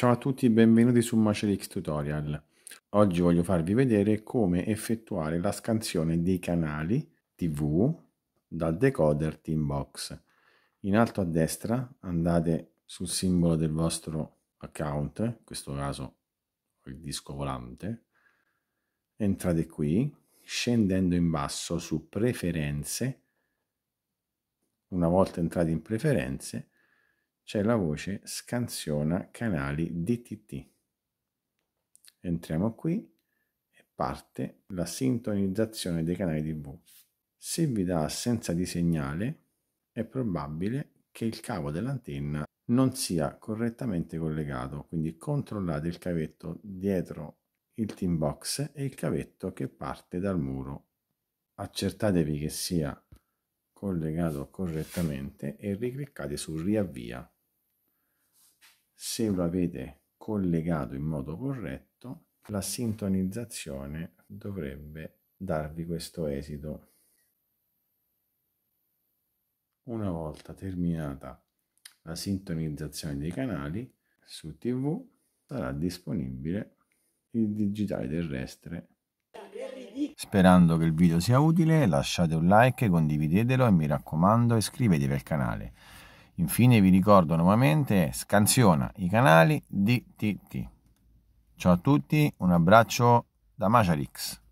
Ciao a tutti e benvenuti su Macerix Tutorial. Oggi voglio farvi vedere come effettuare la scansione dei canali TV dal decoder Teambox. In alto a destra andate sul simbolo del vostro account, in questo caso il disco volante, entrate qui, scendendo in basso su preferenze, una volta entrati in preferenze c'è la voce scansiona canali DTT. Entriamo qui e parte la sintonizzazione dei canali TV. Se vi dà assenza di segnale, è probabile che il cavo dell'antenna non sia correttamente collegato, quindi controllate il cavetto dietro il team box e il cavetto che parte dal muro. Accertatevi che sia collegato correttamente e ricliccate su riavvia se lo avete collegato in modo corretto la sintonizzazione dovrebbe darvi questo esito una volta terminata la sintonizzazione dei canali su tv sarà disponibile il digitale terrestre Sperando che il video sia utile, lasciate un like, condividetelo e mi raccomando iscrivetevi al canale. Infine vi ricordo nuovamente scansiona i canali DTT. Ciao a tutti, un abbraccio da Majarix.